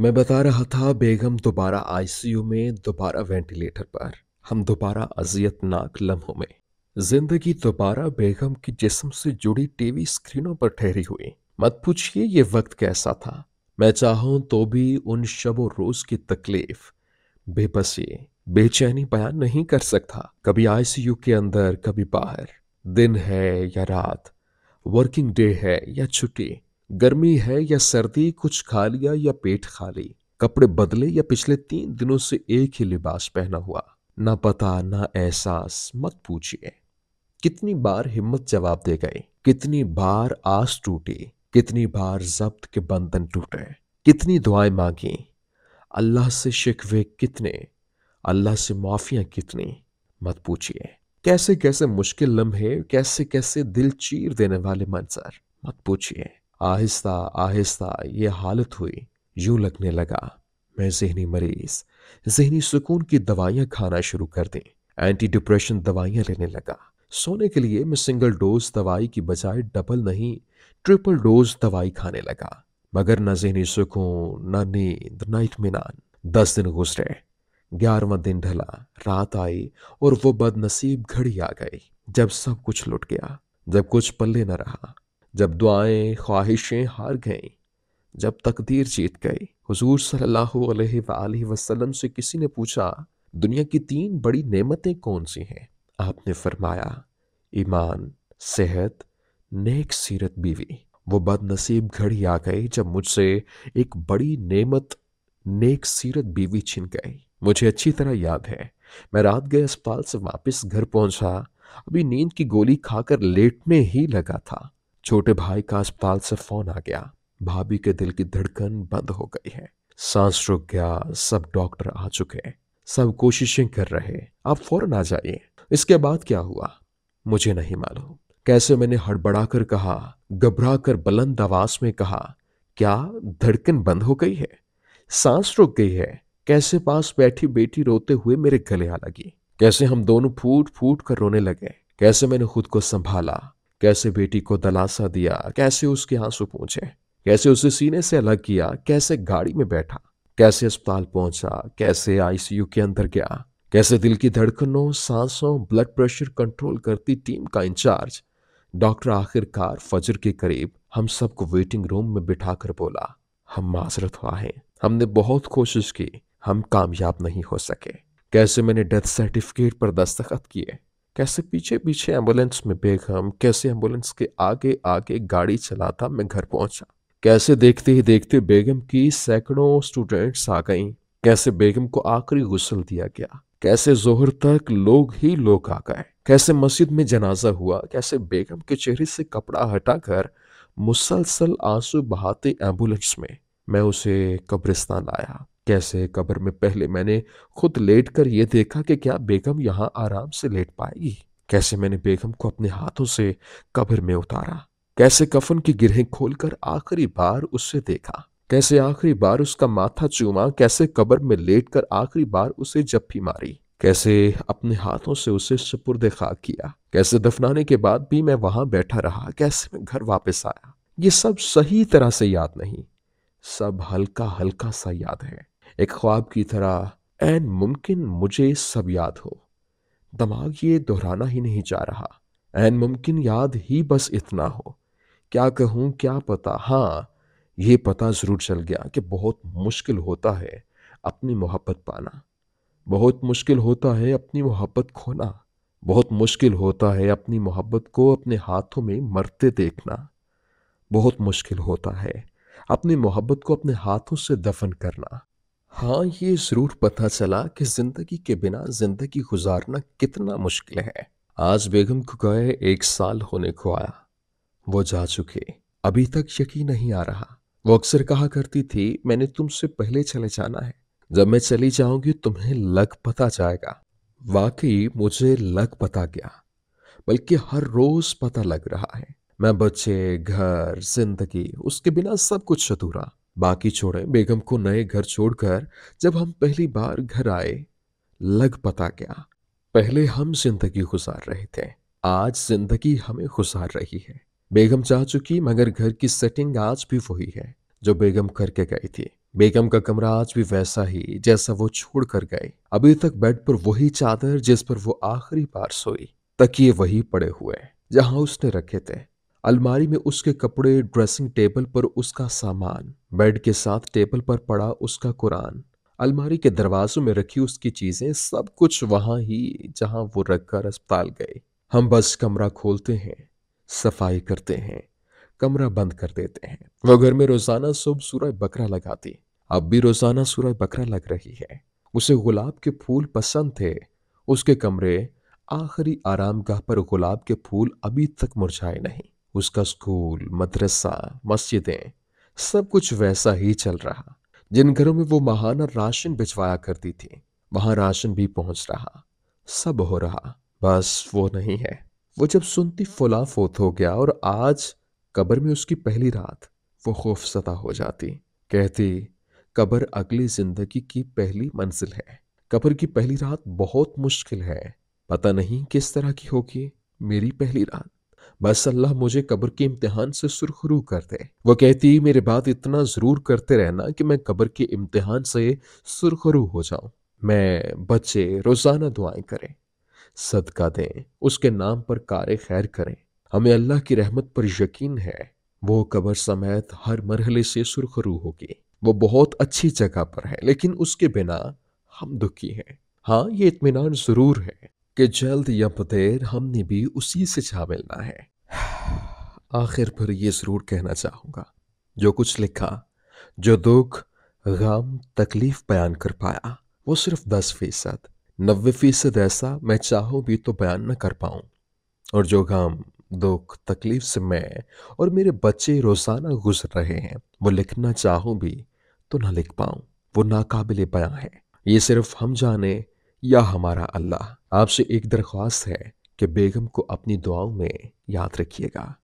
मैं बता रहा था बेगम दोबारा आईसीयू में दोबारा वेंटिलेटर पर हम दोबारा अजियतनाक लम्हों में जिंदगी दोबारा बेगम की जिस्म से जुड़ी टीवी स्क्रीनों पर ठहरी हुई मत पूछिए ये वक्त कैसा था मैं चाहूं तो भी उन शबो रोज की तकलीफ बेबसी बेचैनी बयान नहीं कर सकता कभी आईसीयू के अंदर कभी बाहर दिन है या रात वर्किंग डे है या छुट्टी गर्मी है या सर्दी कुछ खा लिया या पेट खाली कपड़े बदले या पिछले तीन दिनों से एक ही लिबास पहना हुआ ना पता ना एहसास मत पूछिए कितनी बार हिम्मत जवाब दे गई कितनी बार आस टूटी कितनी बार जब्त के बंधन टूटे कितनी दुआएं मांगी अल्लाह से शिकवे कितने अल्लाह से माफियां कितनी मत पूछिए कैसे कैसे मुश्किल लम्हे कैसे कैसे दिल चीर देने वाले मंजर मत पूछिए आहिस्ता आहिस्ता ये हालत हुई यूं लगने लगा मैं जहनी मरीज जहनी सुकून की दवाइयां खाना शुरू कर दी एंटी डिप्रेशन दवाइयां लेने लगा सोने के लिए मैं सिंगल डोज दवाई की बजाय डबल नहीं ट्रिपल डोज दवाई खाने लगा मगर न जहनी सुकून न नींद न इतमान दस दिन गुजरे ग्यारहवा दिन ढला रात आई और वो बदनसीब घड़ी आ गई जब सब कुछ लुट गया जब कुछ पल्ले न रहा जब दुआएं ख्वाहिशें हार गईं जब तकदीर जीत गई हुजूर सल्लल्लाहु अलैहि वसल्लम से किसी ने पूछा दुनिया की तीन बड़ी नेमतें कौन सी हैं आपने फरमाया ईमान सेहत नेक सीरत बीवी वो बदनसीब घड़ी आ गई जब मुझसे एक बड़ी नेमत नेक सीरत बीवी छिन गई मुझे अच्छी तरह याद है मैं रात गए अस्पताल से वापस घर पहुंचा अभी नींद की गोली खाकर लेटने ही लगा था छोटे भाई का अस्पताल से फोन आ गया भाभी के दिल की धड़कन बंद हो गई है सांस रुक गया सब डॉक्टर आ चुके सब कोशिशें कर रहे आप फौरन आ जाइए इसके बाद क्या हुआ मुझे नहीं मालूम कैसे मैंने हड़बड़ा कर कहा घबरा कर बुलंद आवाज में कहा क्या धड़कन बंद हो गई है सांस रुक गई है कैसे पास बैठी बेटी रोते हुए मेरे गले आ लगी कैसे हम दोनों फूट फूट कर रोने लगे कैसे मैंने खुद को संभाला कैसे बेटी को दलासा दिया कैसे उसके आंसू पहुंचे कैसे उसे सीने से अलग किया कैसे गाड़ी में बैठा कैसे अस्पताल पहुंचा कैसे आईसीयू के अंदर गया कैसे दिल की धड़कनों सांसों ब्लड प्रेशर कंट्रोल करती टीम का इंचार्ज डॉक्टर आखिरकार फजर के करीब हम सबको वेटिंग रूम में बिठाकर बोला हम माजरत हुआ है हमने बहुत कोशिश की हम कामयाब नहीं हो सके कैसे मैंने डेथ सर्टिफिकेट पर दस्तखत किए कैसे पीछे पीछे एम्बुलेंस में बेगम कैसे एम्बुलेंस के आगे आगे गाड़ी चलाता मैं घर पहुंचा कैसे देखते ही देखते बेगम की सैकड़ों स्टूडेंट्स आ गईं कैसे बेगम को आखिरी गुसल दिया गया कैसे जोहर तक लोग ही लोग आ गए कैसे मस्जिद में जनाजा हुआ कैसे बेगम के चेहरे से कपड़ा हटाकर मुसलसल आंसू बहाते एम्बुलेंस में मैं उसे कब्रिस्तान लाया कैसे कब्र में पहले मैंने खुद लेट कर ये देखा कि क्या बेगम यहाँ आराम से लेट पाएगी कैसे मैंने बेगम को अपने हाथों से कब्र में उतारा कैसे कफन की गिरहें खोलकर आखिरी बार उससे देखा कैसे आखिरी बार उसका माथा चूमा कैसे कब्र में लेट कर आखिरी बार उसे जप्फी मारी कैसे अपने हाथों से उसे सुपुर्द खाक किया कैसे दफनाने के बाद भी मैं वहां बैठा रहा कैसे मैं घर वापस आया ये सब सही तरह से याद नहीं सब हल्का हल्का सा याद है एक ख्वाब की तरह एन मुमकिन मुझे सब याद हो दिमाग ये दोहराना ही नहीं चाह रहा एन मुमकिन याद ही बस इतना हो क्या कहूँ क्या पता हाँ ये पता ज़रूर चल गया कि बहुत मुश्किल होता है अपनी मोहब्बत पाना बहुत मुश्किल होता है अपनी मोहब्बत खोना बहुत मुश्किल होता है अपनी मोहब्बत को अपने हाथों में मरते देखना बहुत मुश्किल होता है अपनी मोहब्बत को अपने हाथों से दफन करना हाँ ये ज़रूर पता चला कि ज़िंदगी के बिना ज़िंदगी गुजारना कितना मुश्किल है आज बेगम को गए एक साल होने को आया वो जा चुके अभी तक यकीन नहीं आ रहा वो अक्सर कहा करती थी मैंने तुमसे पहले चले जाना है जब मैं चली जाऊंगी तुम्हें लग पता जाएगा वाकई मुझे लग पता गया बल्कि हर रोज पता लग रहा है मैं बच्चे घर जिंदगी उसके बिना सब कुछ अधूरा बाकी छोड़े बेगम को नए घर छोड़कर जब हम पहली बार घर आए लग पता क्या पहले हम जिंदगी गुजार रहे थे आज जिंदगी हमें गुजार रही है बेगम जा चुकी मगर घर की सेटिंग आज भी वही है जो बेगम करके गई थी बेगम का कमरा आज भी वैसा ही जैसा वो छोड़ कर गए अभी तक बेड पर वही चादर जिस पर वो आखिरी बार सोई तकिए वही पड़े हुए जहां उसने रखे थे अलमारी में उसके कपड़े ड्रेसिंग टेबल पर उसका सामान बेड के साथ टेबल पर पड़ा उसका कुरान अलमारी के दरवाजों में रखी उसकी चीज़ें सब कुछ वहाँ ही जहाँ वो रखकर अस्पताल गए हम बस कमरा खोलते हैं सफाई करते हैं कमरा बंद कर देते हैं वह घर में रोज़ाना सुबह सूरज बकरा लगाती अब भी रोज़ाना सूरज बकरा लग रही है उसे गुलाब के फूल पसंद थे उसके कमरे आखिरी आरामगाह पर गुलाब के फूल अभी तक मुरझाए नहीं उसका स्कूल मदरसा मस्जिदें सब कुछ वैसा ही चल रहा जिन घरों में वो महाना राशन भिजवाया करती थी वहां राशन भी पहुंच रहा सब हो रहा बस वो नहीं है वो जब सुनती फुला फोत हो गया और आज कब्र में उसकी पहली रात वो खौफसदा हो जाती कहती कब्र अगली जिंदगी की पहली मंजिल है कब्र की पहली रात बहुत मुश्किल है पता नहीं किस तरह की होगी मेरी पहली रात बस अल्लाह मुझे कब्र के इम्तिहान से सुरखरू कर दे वो कहती मेरे बाद इतना ज़रूर करते रहना कि मैं कब्र के इम्तिहान से सुरखरू हो जाऊं मैं बच्चे रोज़ाना दुआएं करें सदका दें उसके नाम पर कार खैर करें हमें अल्लाह की रहमत पर यकीन है वो कब्र समेत हर मरहले से सुरखरू होगी वो बहुत अच्छी जगह पर है लेकिन उसके बिना हम दुखी हैं हाँ ये इतमान ज़रूर है कि जल्द या बदेर हमने भी उसी से जा मिलना है आखिर पर यह ज़रूर कहना चाहूंगा जो कुछ लिखा जो दुख गम तकलीफ बयान कर पाया वो सिर्फ दस फीसद नब्बे फीसद ऐसा मैं चाहूं भी तो बयान न कर पाऊं और जो गम दुख तकलीफ से मैं और मेरे बच्चे रोज़ाना गुजर रहे हैं वो लिखना चाहूं भी तो ना लिख पाऊं वो नाकाबिले बयां है ये सिर्फ हम जाने या हमारा अल्लाह आपसे एक दरख्वास्त है कि बेगम को अपनी दुआओं में याद रखिएगा